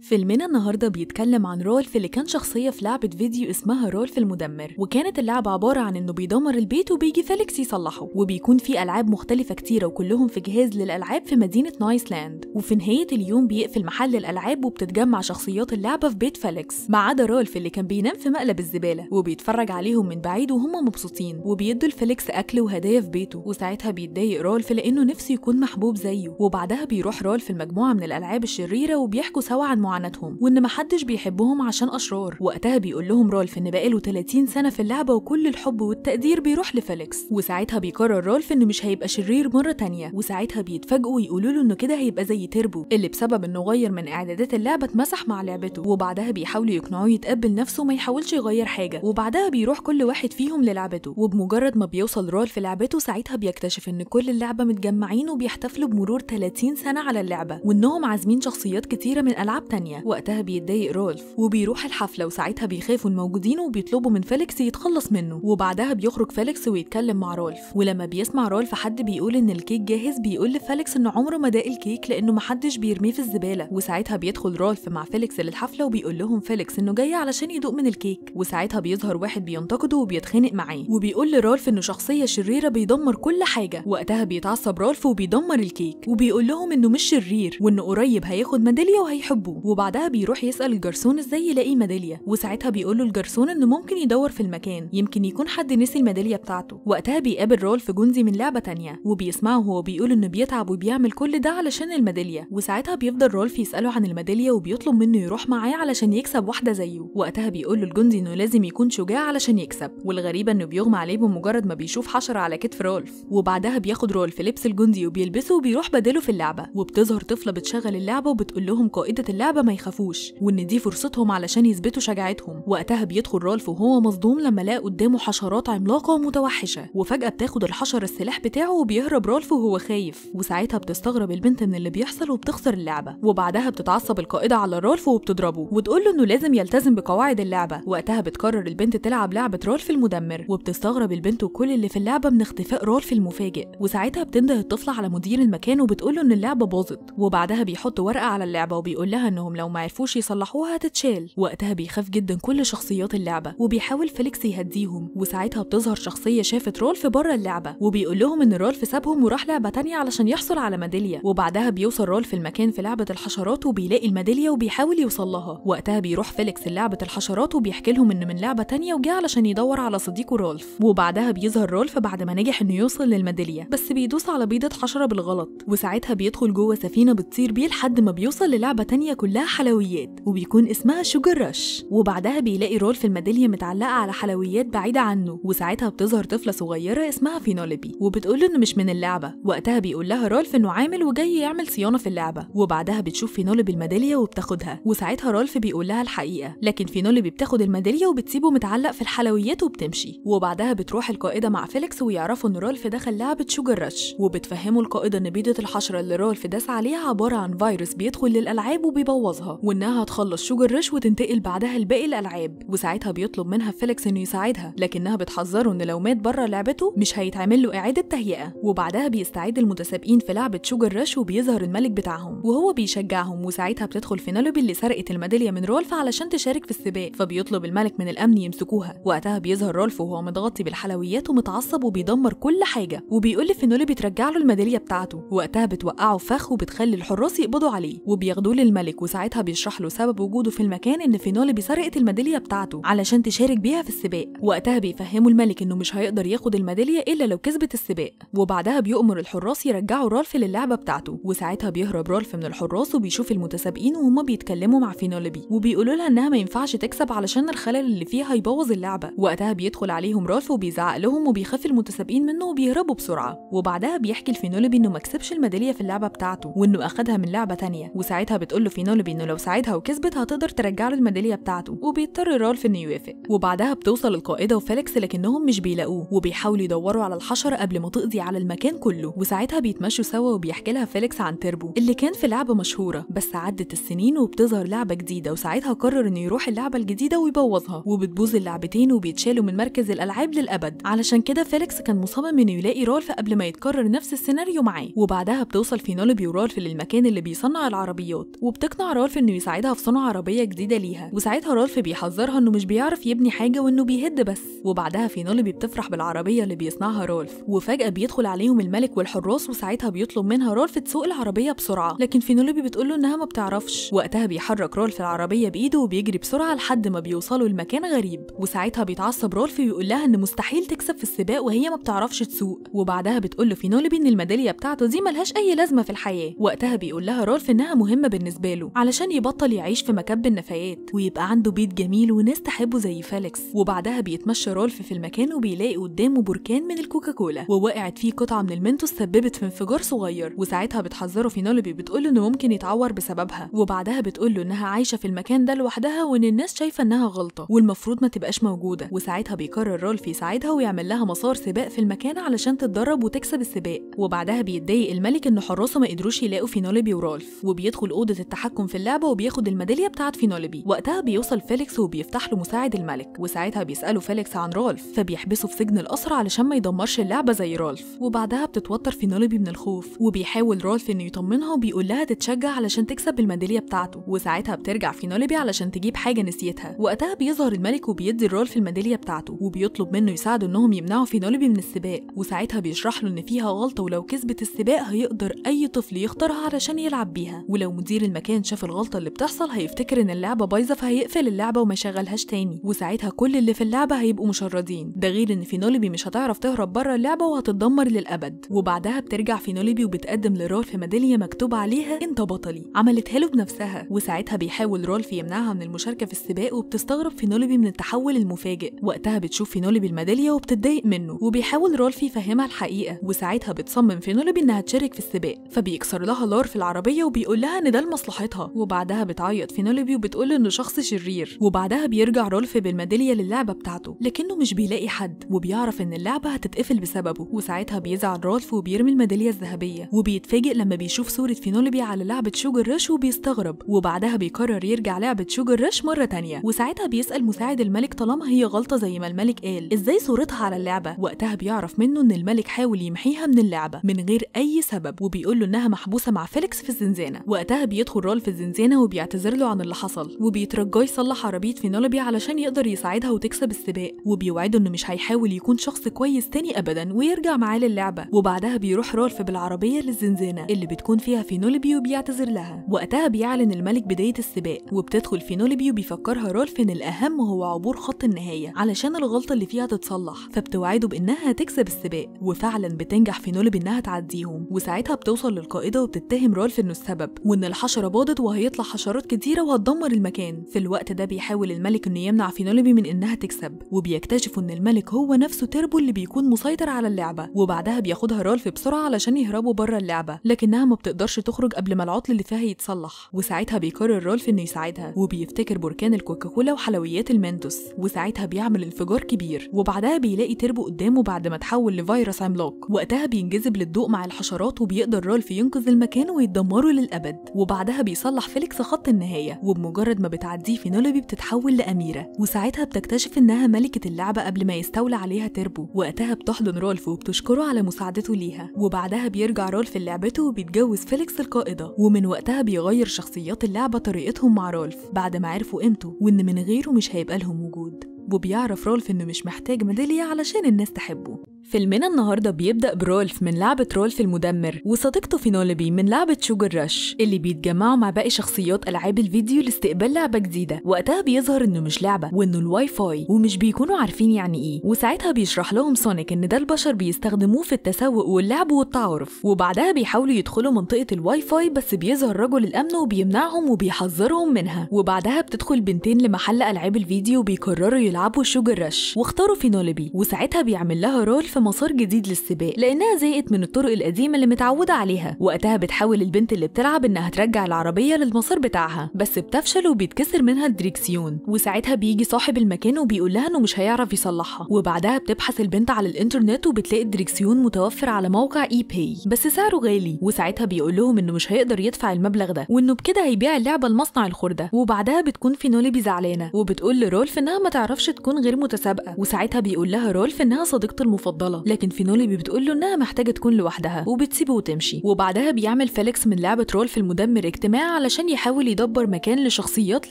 فيلمنا النهاردة بيتكلم عن رولف اللي كان شخصية في لعبة فيديو اسمها رولف المدمر وكانت اللعبة عبارة عن انه بيدمر البيت وبيجي فيليكس يصلحه وبيكون في ألعاب مختلفة كتيرة وكلهم في جهاز للألعاب في مدينة نايسلاند وفي نهاية اليوم بيقفل محل الألعاب وبتتجمع شخصيات اللعبة في بيت فيليكس ما عدا رولف اللي كان بينام في مقلب الزبالة وبيتفرج عليهم من بعيد وهم مبسوطين وبيدوا لفيليكس أكل وهدايا في بيته وساعتها بيتضايق رولف لأنه نفسه يكون محبوب زيه وبعدها بيروح رولف المجموعة من الألعاب الشريرة وبيحكوا سوا عن معاناتهم وان محدش بيحبهم عشان اشرار وقتها بيقول لهم رولف ان بقاله 30 سنه في اللعبه وكل الحب والتقدير بيروح لفيليكس وساعتها بيقرر رولف انه مش هيبقى شرير مره تانية وساعتها بيتفاجئوا ويقولوا له انه كده هيبقى زي تربو اللي بسبب انه غير من اعدادات اللعبه اتمسح مع لعبته وبعدها بيحاولوا يقنعوه يتقبل نفسه وما يحاولش يغير حاجه وبعدها بيروح كل واحد فيهم للعبته وبمجرد ما بيوصل رولف لعبته ساعتها بيكتشف ان كل اللعبه متجمعين وبيحتفلوا بمرور 30 سنه على اللعبه وانهم عازمين شخصيات كتيره من العاب تانية تانية وقتها بيتضايق رولف وبيروح الحفلة وساعتها بيخافوا الموجودين وبيطلبوا من فيليكس يتخلص منه وبعدها بيخرج فيليكس ويتكلم مع رولف ولما بيسمع رولف حد بيقول ان الكيك جاهز بيقول لفيليكس ان عمره ما داق الكيك لانه محدش بيرميه في الزبالة وساعتها بيدخل رولف مع فيليكس للحفلة وبيقول لهم فيليكس انه جاي علشان يدوق من الكيك وساعتها بيظهر واحد بينتقده وبيتخانق معاه وبيقول لرولف انه شخصية شريرة بيدمر كل حاجة وقتها بيتعصب رولف وبيدمر الكيك وبيقول لهم انه مش شرير وانه قريب هياخد ميدالية وهيحبوه وبعدها بيروح يسال الجرسون ازاي يلاقي ميداليه وساعتها بيقول له الجرسون انه ممكن يدور في المكان يمكن يكون حد نسي الميداليه بتاعته وقتها بيقابل رولف جندي من لعبه تانية وبيسمعه وهو بيقول انه بيتعب وبيعمل كل ده علشان الميداليه وساعتها بيفضل رولف يساله عن الميداليه وبيطلب منه يروح معاه علشان يكسب واحده زيه وقتها بيقول له الجندي انه لازم يكون شجاع علشان يكسب والغريبه انه بيغمى عليه بمجرد ما بيشوف حشره على كتف رولف وبعدها بياخد رولف لبس الجندي وبيلبسه وبيروح بدله في اللعبه وبتظهر طفله بتشغل اللعبه وبتقول لهم قائده اللعبه الغلابة ما يخافوش وإن دي فرصتهم علشان يثبتوا شجاعتهم وقتها بيدخل رالف وهو مصدوم لما لقى قدامه حشرات عملاقة ومتوحشة وفجأة بتاخد الحشرة السلاح بتاعه وبيهرب رالف وهو خايف وساعتها بتستغرب البنت من اللي بيحصل وبتخسر اللعبة وبعدها بتتعصب القائدة على رالف وبتضربه وتقول له إنه لازم يلتزم بقواعد اللعبة وقتها بتقرر البنت تلعب لعبة رالف المدمر وبتستغرب البنت وكل اللي في اللعبة من اختفاء رالف المفاجئ وساعتها بتنده الطفلة على مدير المكان وبتقول له إن اللعبة باظت وبعدها بيحط ورقة على اللعبة وبيقول لها إن انهم لو ما عرفوش يصلحوها هتتشال وقتها بيخاف جدا كل شخصيات اللعبه وبيحاول فيليكس يهديهم وساعتها بتظهر شخصيه شافت رولف بره اللعبه وبيقول لهم ان رولف سابهم وراح لعبه تانية علشان يحصل على ميداليه وبعدها بيوصل رولف المكان في لعبه الحشرات وبيلاقي الميداليه وبيحاول يوصل لها وقتها بيروح فيليكس لعبه الحشرات وبيحكي لهم ان من لعبه تانية وجه علشان يدور على صديقه رولف وبعدها بيظهر رولف بعد ما نجح انه يوصل للميداليه بس بيدوس على بيضه حشره بالغلط وساعتها بيدخل جوه سفينه بتطير بيه لحد ما بيوصل للعبه تانية كل كلها حلويات وبيكون اسمها شوجر رش وبعدها بيلاقي رول في الميدالية متعلقة على حلويات بعيدة عنه وساعتها بتظهر طفلة صغيرة اسمها فينولبي وبتقول له إنه مش من اللعبة وقتها بيقول لها رولف إنه عامل وجاي يعمل صيانة في اللعبة وبعدها بتشوف فينولبي الميدالية وبتاخدها وساعتها رولف بيقول لها الحقيقة لكن فينولبي بتاخد الميدالية وبتسيبه متعلق في الحلويات وبتمشي وبعدها بتروح القائدة مع فيليكس ويعرفوا إن رولف دخل لعبة شوجر رش وبتفهمه القائدة إن بيضة الحشرة اللي رولف داس عليها عبارة عن فيروس بيدخل للألعاب وبيبوظ تعوضها وانها هتخلص شوجر رش وتنتقل بعدها لباقي الالعاب وساعتها بيطلب منها فيليكس انه يساعدها لكنها بتحذره ان لو مات بره لعبته مش هيتعمل له اعاده تهيئه وبعدها بيستعد المتسابقين في لعبه شوجر رش وبيظهر الملك بتاعهم وهو بيشجعهم وساعتها بتدخل فينالوبي اللي سرقت الميداليه من رولف علشان تشارك في السباق فبيطلب الملك من الامن يمسكوها وقتها بيظهر رولف وهو متغطي بالحلويات ومتعصب وبيدمر كل حاجه وبيقول لفينالوبي ترجع له الميداليه بتاعته وقتها بتوقعه فخ وبتخلي الحراس يقبضوا عليه وبياخدوه للملك وساعتها بيشرح له سبب وجوده في المكان ان فينولبي سرقت الميداليه بتاعته علشان تشارك بيها في السباق وقتها بيفهمه الملك انه مش هيقدر ياخد الميداليه الا لو كسبت السباق وبعدها بيؤمر الحراس يرجعوا رالف للعبه بتاعته وساعتها بيهرب رالف من الحراس وبيشوف المتسابقين وهما بيتكلموا مع فينولبي وبيقولوا لها انها ما ينفعش تكسب علشان الخلل اللي فيها هيبوظ اللعبه وقتها بيدخل عليهم رالف وبيزعق لهم وبيخاف المتسابقين منه وبيهربوا بسرعه وبعدها بيحكي لفينولبي انه ما كسبش الميداليه في اللعبه بتاعته وانه اخدها من لعبه تانية وساعتها بتقول له جانبي انه لو ساعدها وكسبت هتقدر ترجع له الميداليه بتاعته وبيضطر رالف انه يوافق وبعدها بتوصل القائده وفيليكس لكنهم مش بيلاقوه وبيحاولوا يدوروا على الحشره قبل ما تقضي على المكان كله وساعتها بيتمشوا سوا وبيحكي لها فيليكس عن تربو اللي كان في لعبه مشهوره بس عدت السنين وبتظهر لعبه جديده وساعتها قرر انه يروح اللعبه الجديده ويبوظها وبتبوظ اللعبتين وبيتشالوا من مركز الالعاب للابد علشان كده فيليكس كان مصمم انه يلاقي رالف قبل ما يتكرر نفس السيناريو معاه وبعدها بتوصل فينولوبي ورالف للمكان اللي بيصنع العربيات وبتقنع رولف رالف انه يساعدها في صنع عربيه جديده ليها وساعتها رالف بيحذرها انه مش بيعرف يبني حاجه وانه بيهد بس وبعدها فينولوبي بتفرح بالعربيه اللي بيصنعها رالف وفجاه بيدخل عليهم الملك والحراس وساعتها بيطلب منها رالف تسوق العربيه بسرعه لكن فينولوبي بتقول له انها ما بتعرفش وقتها بيحرك رالف العربيه بايده وبيجري بسرعه لحد ما بيوصلوا لمكان غريب وساعتها بيتعصب رالف ويقول لها ان مستحيل تكسب في السباق وهي ما بتعرفش تسوق وبعدها بتقول له فينولوبي ان الميداليه بتاعته دي ملهاش اي لازمه في الحياه وقتها بيقول لها رالف انها مهمه بالنسبه له علشان يبطل يعيش في مكب النفايات ويبقى عنده بيت جميل وناس تحبه زي فيليكس وبعدها بيتمشى رولف في المكان وبيلاقي قدامه بركان من الكوكاكولا ووقعت فيه قطعه من المنتوس سببت في انفجار صغير وساعتها بتحذره فينولوبي بتقول له انه ممكن يتعور بسببها وبعدها بتقول له انها عايشه في المكان ده لوحدها وان الناس شايفه انها غلطه والمفروض ما تبقاش موجوده وساعتها بيقرر رولف يساعدها ويعمل لها مسار سباق في المكان علشان تتدرب وتكسب السباق وبعدها بيتضايق الملك ان حراسه ما قدروش يلاقوا فينولوبي ورولف وبيدخل اوضه التحكم في اللعبه وبياخد الميداليه بتاعت فينولبي وقتها بيوصل فيليكس وبيفتح له مساعد الملك وساعتها بيساله فيليكس عن رولف فبيحبسه في سجن القصر علشان ما يدمرش اللعبه زي رولف وبعدها بتتوتر فينولبي من الخوف وبيحاول رولف انه يطمنها وبيقول لها تتشجع علشان تكسب الميداليه بتاعته وساعتها بترجع فينولبي علشان تجيب حاجه نسيتها وقتها بيظهر الملك وبيدي رولف الميداليه بتاعته وبيطلب منه يساعده انهم يمنعوا فينولبي من السباق وساعتها بيشرح له ان فيها غلطه ولو كسبت السباق هيقدر اي طفل يختارها علشان يلعب بيها ولو مدير المكان شاف في الغلطه اللي بتحصل هيفتكر ان اللعبه بايظه فهيقفل اللعبه وما يشغلهاش تاني وساعتها كل اللي في اللعبه هيبقوا مشردين ده غير ان فينولبي مش هتعرف تهرب بره اللعبه وهتتدمر للابد وبعدها بترجع فينولبي وبتقدم لرولف ميداليه مكتوب عليها انت بطلي عملتها له بنفسها وساعتها بيحاول رولف يمنعها من المشاركه في السباق وبتستغرب فينولبي من التحول المفاجئ وقتها بتشوف فينولبي الميداليه وبتتضايق منه وبيحاول رولف يفهمها الحقيقه وساعتها بتصمم فينولبي انها تشارك في السباق فبيكسر لها لار في العربيه وبيقول لها ان ده لمصلحتها مامتها وبعدها بتعيط فينوليبي وبتقول انه شخص شرير وبعدها بيرجع رولف بالميداليه للعبه بتاعته لكنه مش بيلاقي حد وبيعرف ان اللعبه هتتقفل بسببه وساعتها بيزعل رولف وبيرمي الميداليه الذهبيه وبيتفاجئ لما بيشوف صوره فينوليبي على لعبه شوجر رش وبيستغرب وبعدها بيقرر يرجع لعبه شوجر رش مره تانية وساعتها بيسال مساعد الملك طالما هي غلطه زي ما الملك قال ازاي صورتها على اللعبه وقتها بيعرف منه ان الملك حاول يمحيها من اللعبه من غير اي سبب وبيقول له انها محبوسه مع فيليكس في الزنزانه وقتها بيدخل رولف في الزنزانة وبيعتذر له عن اللي حصل وبيترجاه يصلح عربية فينولوبي علشان يقدر يساعدها وتكسب السباق وبيوعده إنه مش هيحاول يكون شخص كويس تاني أبدا ويرجع معاه للعبة وبعدها بيروح رولف بالعربية للزنزانة اللي بتكون فيها فينولوبي وبيعتذر لها وقتها بيعلن الملك بداية السباق وبتدخل فينولوبي وبيفكرها رولف إن الأهم هو عبور خط النهاية علشان الغلطة اللي فيها تتصلح فبتوعده بإنها هتكسب السباق وفعلا بتنجح فينولوبي إنها تعديهم وساعتها بتوصل للقائدة وبتتهم رولف إنه السبب وإن الحشرة باضت الأبيض وهيطلع حشرات كتيرة وهتدمر المكان في الوقت ده بيحاول الملك إنه يمنع فينولوبي من إنها تكسب وبيكتشف إن الملك هو نفسه تربو اللي بيكون مسيطر على اللعبة وبعدها بياخدها رالف بسرعة علشان يهربوا بره اللعبة لكنها ما بتقدرش تخرج قبل ما العطل اللي فيها يتصلح وساعتها بيقرر رالف إنه يساعدها وبيفتكر بركان الكوكاكولا وحلويات المنتوس وساعتها بيعمل انفجار كبير وبعدها بيلاقي تربو قدامه بعد ما تحول لفيروس عملاق وقتها بينجذب للضوء مع الحشرات وبيقدر رالف ينقذ المكان ويدمره للأبد وبعدها بيصلح بيصلح فيليكس خط النهايه وبمجرد ما بتعديه فينولوبي بتتحول لاميره وساعتها بتكتشف انها ملكه اللعبه قبل ما يستولى عليها تربو وقتها بتحضن رولف وبتشكره على مساعدته ليها وبعدها بيرجع رولف لعبته وبيتجوز فيليكس القائده ومن وقتها بيغير شخصيات اللعبه طريقتهم مع رولف بعد ما عرفوا قيمته وان من غيره مش هيبقى لهم وجود وبيعرف رولف انه مش محتاج ميدالية علشان الناس تحبه فيلمنا النهاردة بيبدأ برولف من لعبة رولف المدمر وصديقته فينولبي من لعبة شوجر رش اللي بيتجمعوا مع باقي شخصيات ألعاب الفيديو لاستقبال لعبة جديدة وقتها بيظهر إنه مش لعبة وإنه الواي فاي ومش بيكونوا عارفين يعني إيه وساعتها بيشرح لهم سونيك إن ده البشر بيستخدموه في التسوق واللعب والتعارف وبعدها بيحاولوا يدخلوا منطقة الواي فاي بس بيظهر رجل الأمن وبيمنعهم وبيحذرهم منها وبعدها بتدخل بنتين لمحل ألعاب الفيديو وبيقرروا يلعبوا شوجر رش واختاروا فينولبي وساعتها بيعمل لها رولف في مسار جديد للسباق لانها زهقت من الطرق القديمه اللي متعوده عليها وقتها بتحاول البنت اللي بتلعب انها ترجع العربيه للمسار بتاعها بس بتفشل وبيتكسر منها الدريكسيون وساعتها بيجي صاحب المكان وبيقول لها انه مش هيعرف يصلحها وبعدها بتبحث البنت على الانترنت وبتلاقي الدريكسيون متوفر على موقع اي باي بس سعره غالي وساعتها بيقول لهم انه مش هيقدر يدفع المبلغ ده وانه بكده هيبيع اللعبه لمصنع الخرده وبعدها بتكون في نولبي زعلانه وبتقول لرولف انها ما تعرفش تكون غير متسابقه وساعتها بيقول لها رولف انها صديقته المفضله غلط لكن فينولبي بتقول له انها محتاجه تكون لوحدها وبتسيبه وتمشي وبعدها بيعمل فيليكس من لعبه رول في المدمر اجتماع علشان يحاول يدبر مكان لشخصيات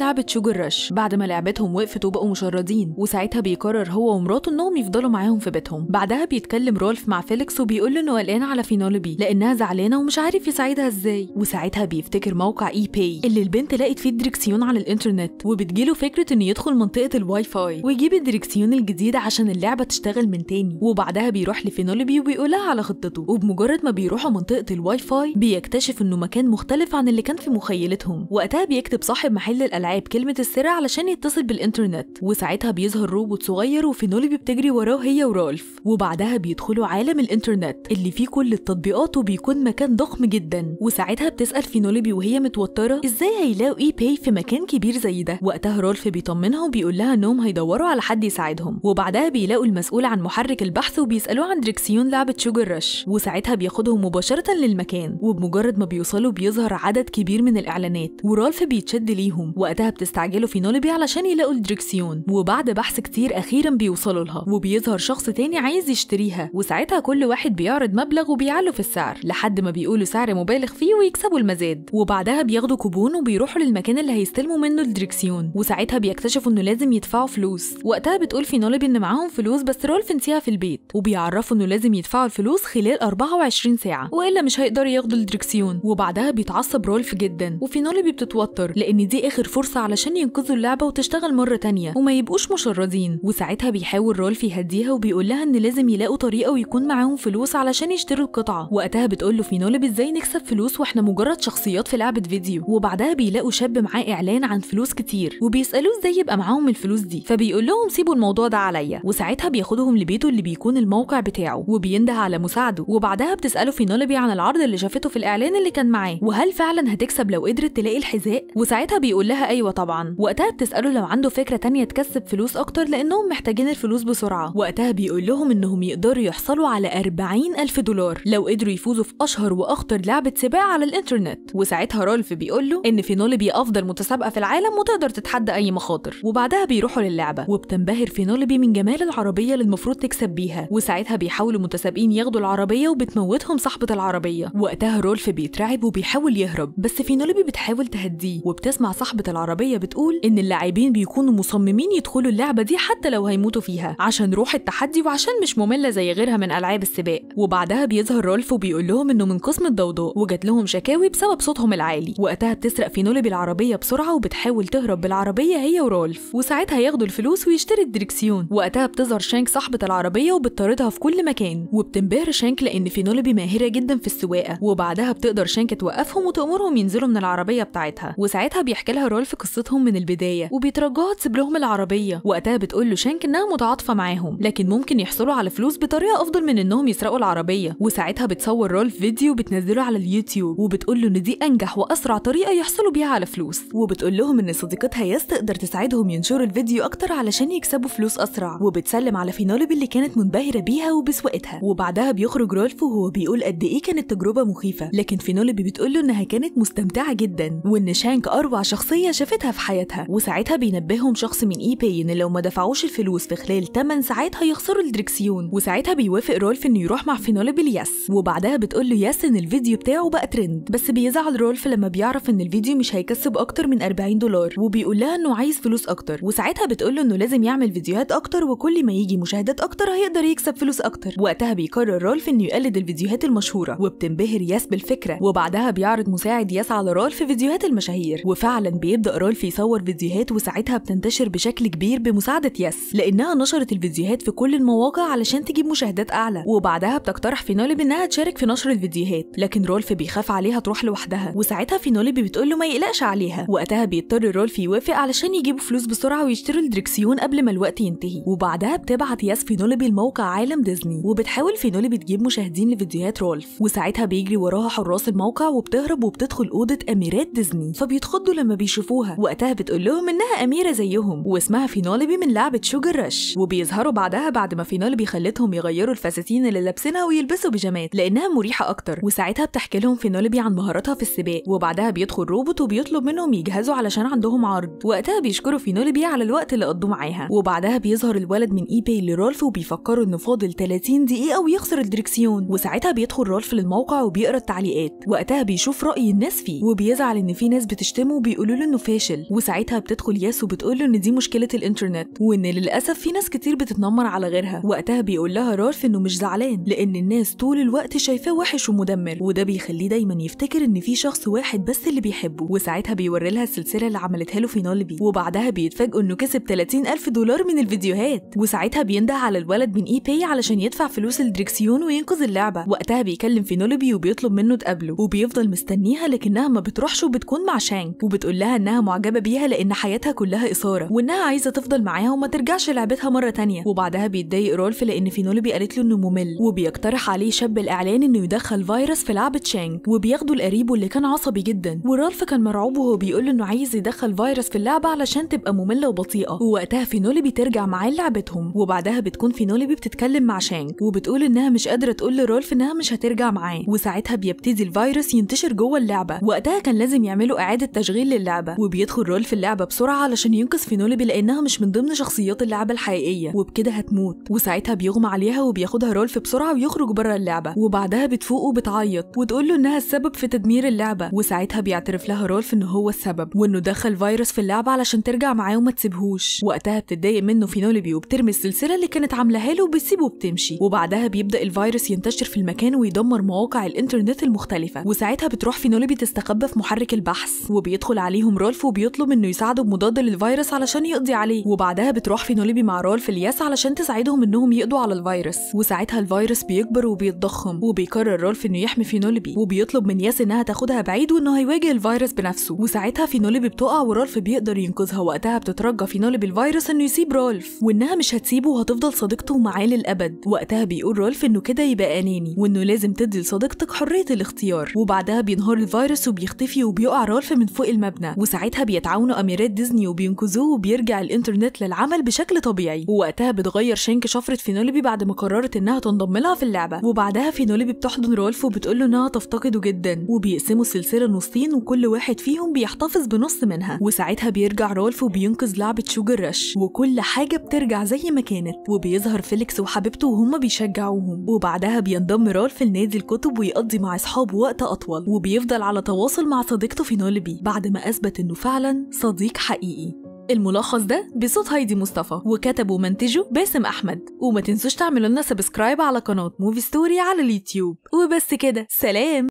لعبه شوجر رش بعد ما لعبتهم وقفت وبقوا مشردين وساعتها بيقرر هو ومراته انهم يفضلوا معاهم في بيتهم بعدها بيتكلم رولف مع فيليكس وبيقول له انه قلقان على فينولبي لانها زعلانه ومش عارف يساعدها ازاي وساعتها بيفتكر موقع اي باي اللي البنت لقت فيه الدركسيون على الانترنت وبتجيله فكره انه يدخل منطقه الواي فاي ويجيب الدركسيون الجديد عشان اللعبه تشتغل من تاني وبعدها بقى بيروح لفينولوبي وبيقولها على خطته وبمجرد ما بيروحوا منطقه الواي فاي بيكتشف انه مكان مختلف عن اللي كان في مخيلتهم وقتها بيكتب صاحب محل الالعاب كلمه السر علشان يتصل بالانترنت وساعتها بيظهر روبوت صغير وفينولوبي بتجري وراه هي ورالف وبعدها بيدخلوا عالم الانترنت اللي فيه كل التطبيقات وبيكون مكان ضخم جدا وساعتها بتسال فينولوبي وهي متوتره ازاي هيلاقوا اي باي في مكان كبير زي ده وقتها رالف بيطمنها وبيقول لها انهم هيدوروا على حد يساعدهم وبعدها بيلاقوا المسؤول عن محرك البحث وبيسألوه عن دريكسيون لعبة شوجر رش وساعتها بياخدهم مباشرة للمكان وبمجرد ما بيوصلوا بيظهر عدد كبير من الإعلانات ورالف بيتشد ليهم وقتها بتستعجلوا في نولبي علشان يلاقوا الدريكسيون وبعد بحث كتير أخيرا بيوصلوا لها وبيظهر شخص تاني عايز يشتريها وساعتها كل واحد بيعرض مبلغ وبيعلوا في السعر لحد ما بيقولوا سعر مبالغ فيه ويكسبوا المزاد وبعدها بياخدوا كوبون وبيروحوا للمكان اللي هيستلموا منه الدريكسيون وساعتها بيكتشفوا انه لازم يدفعوا فلوس وقتها بتقول في نولبي ان معاهم فلوس بس رولف نسيها في البيت وبيعرفوا انه لازم يدفعوا الفلوس خلال 24 ساعه والا مش هيقدروا ياخدوا الدركسيون وبعدها بيتعصب رولف جدا وفينولبي بتتوتر لان دي اخر فرصه علشان ينقذوا اللعبه وتشتغل مره تانية وما يبقوش مشردين وساعتها بيحاول رولف يهديها وبيقول لها ان لازم يلاقوا طريقه ويكون معاهم فلوس علشان يشتروا القطعه وقتها بتقول له فينولب ازاي نكسب فلوس واحنا مجرد شخصيات في لعبه فيديو وبعدها بيلاقوا شاب معاه اعلان عن فلوس كتير وبيسالوه ازاي يبقى معاهم الفلوس دي فبيقول لهم سيبوا الموضوع ده عليا وساعتها بياخدهم لبيته اللي بيكون الموقع بتاعه وبينده على مساعده وبعدها بتساله نولبي عن العرض اللي شافته في الاعلان اللي كان معاه وهل فعلا هتكسب لو قدرت تلاقي الحذاء وساعتها بيقول لها ايوه طبعا وقتها بتساله لو عنده فكره تانية تكسب فلوس اكتر لانهم محتاجين الفلوس بسرعه وقتها بيقول لهم انهم يقدروا يحصلوا على 40 الف دولار لو قدروا يفوزوا في اشهر واخطر لعبه سباق على الانترنت وساعتها رولف بيقول له ان نولبي افضل متسابقه في العالم وتقدر تتحدى اي مخاطر وبعدها بيروحوا للعبه وبتنبهر نولبي من جمال العربيه اللي المفروض تكسب بيها وساعتها بيحاولوا المتسابقين ياخدوا العربيه وبتموتهم صاحبه العربيه وقتها رولف بيترعب وبيحاول يهرب بس فينولبي بتحاول تهديه وبتسمع صاحبه العربيه بتقول ان اللاعبين بيكونوا مصممين يدخلوا اللعبه دي حتى لو هيموتوا فيها عشان روح التحدي وعشان مش ممله زي غيرها من العاب السباق وبعدها بيظهر رولف وبيقول لهم انه من قسم الضوضاء وجات لهم شكاوي بسبب صوتهم العالي وقتها بتسرق فينولبي العربيه بسرعه وبتحاول تهرب بالعربيه هي ورولف وساعتها ياخدوا الفلوس ويشتري الدريكسيون وقتها بتظهر شانك صاحبه العربيه وبتطلع بتعرضها في كل مكان وبتنبهر شانك لأن فينولبي ماهرة جدا في السواقة وبعدها بتقدر شانك توقفهم وتأمرهم ينزلوا من العربية بتاعتها وساعتها بيحكي لها رولف قصتهم من البداية وبيترجاها تسيب لهم العربية وقتها بتقول له شانك إنها متعاطفة معاهم لكن ممكن يحصلوا على فلوس بطريقة أفضل من إنهم يسرقوا العربية وساعتها بتصور رولف فيديو بتنزله على اليوتيوب وبتقول له إن دي أنجح وأسرع طريقة يحصلوا بيها على فلوس وبتقول لهم إن صديقتها ياس تقدر تساعدهم ينشروا الفيديو أكتر علشان يكسبوا فلوس أسرع وبتسلم على فينولبي اللي كانت منبهرة فاكره بيها وبسوقتها وبعدها بيخرج رولف وهو بيقول قد ايه كانت تجربه مخيفه لكن فينولبي بتقول له انها كانت مستمتعه جدا وان شانك اروع شخصيه شافتها في حياتها وساعتها بينبههم شخص من اي باي ان لو ما دفعوش الفلوس في خلال 8 ساعات هيخسروا الدريكسيون وساعتها بيوافق رولف انه يروح مع فينولبي لياس وبعدها بتقول له ياس ان الفيديو بتاعه بقى ترند بس بيزعل رولف لما بيعرف ان الفيديو مش هيكسب اكتر من 40 دولار وبيقول لها انه عايز فلوس اكتر وساعتها بتقول له انه لازم يعمل فيديوهات اكتر وكل ما يجي مشاهدات اكتر هيقدر يكسب ويكسب فلوس اكتر وقتها بيقرر رولف انه يقلد الفيديوهات المشهوره وبتنبهر ياس بالفكره وبعدها بيعرض مساعد ياس على رولف فيديوهات المشاهير وفعلا بيبدا رولف يصور فيديوهات وساعتها بتنتشر بشكل كبير بمساعده ياس لانها نشرت الفيديوهات في كل المواقع علشان تجيب مشاهدات اعلى وبعدها بتقترح نولي انها تشارك في نشر الفيديوهات لكن رولف بيخاف عليها تروح لوحدها وساعتها نولي بتقول له ما يقلقش عليها وقتها بيضطر رولف يوافق علشان يجيبوا فلوس بسرعه ويشتروا الدركسيون قبل ما الوقت ينتهي وبعدها بتبعت ياس فينوليب الموقع عالم ديزني وبتحاول فينولي بتجيب مشاهدين لفيديوهات رولف وساعتها بيجري وراها حراس الموقع وبتهرب وبتدخل اوضه اميرات ديزني فبيتخضوا لما بيشوفوها وقتها بتقول لهم انها اميره زيهم واسمها فينولبي من لعبه شوجر رش وبيظهروا بعدها بعد ما فينولبي خلتهم يغيروا الفساتين اللي لابسينها ويلبسوا بيجامات لانها مريحه اكتر وساعتها بتحكي لهم فينولبي عن مهاراتها في السباق وبعدها بيدخل روبوت وبيطلب منهم يجهزوا علشان عندهم عرض وقتها بيشكروا فينولبي على الوقت اللي قضوه معاها وبعدها بيظهر الولد من اي بي لرولف وبيفكروا انه فاضل 30 دقيقة ويخسر الدركسيون وساعتها بيدخل رالف للموقع وبيقرا التعليقات وقتها بيشوف رأي الناس فيه وبيزعل إن في ناس بتشتمه وبيقولوا له إنه فاشل وساعتها بتدخل ياس وبتقول له إن دي مشكلة الإنترنت وإن للأسف في ناس كتير بتتنمر على غيرها وقتها بيقول لها رالف إنه مش زعلان لأن الناس طول الوقت شايفاه وحش ومدمر وده بيخليه دايما يفتكر إن في شخص واحد بس اللي بيحبه وساعتها بيوري لها السلسلة اللي عملتها له في نولبي وبعدها بيتفاجئوا إنه كسب 30 ألف دولار من الفيديوهات وساعتها بينده على الولد من إي باي علشان يدفع فلوس لدريكسيون وينقذ اللعبه وقتها بيكلم فينولوبي وبيطلب منه تقابله وبيفضل مستنيها لكنها ما بتروحش وبتكون مع شانك وبتقول لها انها معجبه بيها لان حياتها كلها اثاره وانها عايزه تفضل معاها وما ترجعش لعبتها مره تانية وبعدها بيتضايق رولف لان فينولوبي قالت له انه ممل وبيقترح عليه شاب الاعلان انه يدخل فيروس في لعبه شانك وبياخده القريب اللي كان عصبي جدا ورالف كان مرعوب وهو بيقول له انه عايز يدخل فيروس في اللعبه علشان تبقى ممله وبطيئه ووقتها فينولوبي ترجع معاه لعبتهم وبعدها بتكون فينولوبي بتتكلم بتتكلم مع شانك وبتقول انها مش قادره تقول لرولف انها مش هترجع معاه وساعتها بيبتدي الفيروس ينتشر جوه اللعبه وقتها كان لازم يعملوا اعاده تشغيل للعبه وبيدخل رولف اللعبه بسرعه علشان ينقذ فينولبي لانها مش من ضمن شخصيات اللعبه الحقيقيه وبكده هتموت وساعتها بيغمى عليها وبياخدها رولف بسرعه ويخرج بره اللعبه وبعدها بتفوق وبتعيط وتقول له انها السبب في تدمير اللعبه وساعتها بيعترف لها رولف ان هو السبب وانه دخل فيروس في اللعبه علشان ترجع معاه وما تسيبهوش وقتها بتتضايق منه فينولبي وبترمي السلسله اللي كانت عاملاها له بتكسب وبتمشي وبعدها بيبدا الفيروس ينتشر في المكان ويدمر مواقع الانترنت المختلفه وساعتها بتروح فينولبي تستخبى في محرك البحث وبيدخل عليهم رولف وبيطلب انه يساعده بمضاد للفيروس علشان يقضي عليه وبعدها بتروح فينولبي مع رولف الياس علشان تساعدهم انهم يقضوا على الفيروس وساعتها الفيروس بيكبر وبيتضخم وبيقرر رولف انه يحمي فينولبي وبيطلب من ياس انها تاخدها بعيد وانه هيواجه الفيروس بنفسه وساعتها فينولبي بتقع ورولف بيقدر ينقذها وقتها بتترجى فينولبي الفيروس انه يسيب رولف وانها مش هتسيبه وهتفضل صديقته معاه للابد وقتها بيقول رولف انه كده يبقى اناني وانه لازم تدي لصديقتك حريه الاختيار وبعدها بينهار الفيروس وبيختفي وبيقع رولف من فوق المبنى وساعتها بيتعاونوا اميرات ديزني وبينقذوه وبيرجع الانترنت للعمل بشكل طبيعي ووقتها بتغير شينك شفره فينولبي بعد ما قررت انها تنضم لها في اللعبه وبعدها فينولبي بتحضن رولف وبتقول له انها تفتقده جدا وبيقسموا السلسله نصين وكل واحد فيهم بيحتفظ بنص منها وساعتها بيرجع رولف وبينقذ لعبه شوجر رش وكل حاجه بترجع زي ما كانت وبيظهر فيليكس وحبيبته وهما بيشجعوهم وبعدها بينضم رالف لنادي الكتب ويقضي مع أصحابه وقت أطول وبيفضل على تواصل مع صديقته في نولبي بعد ما أثبت إنه فعلا صديق حقيقي الملخص ده بصوت هايدي مصطفى وكتبه ومنتجه باسم احمد وما تنسوش تعملوا لنا سبسكرايب على قناه موفي ستوري على اليوتيوب وبس كده سلام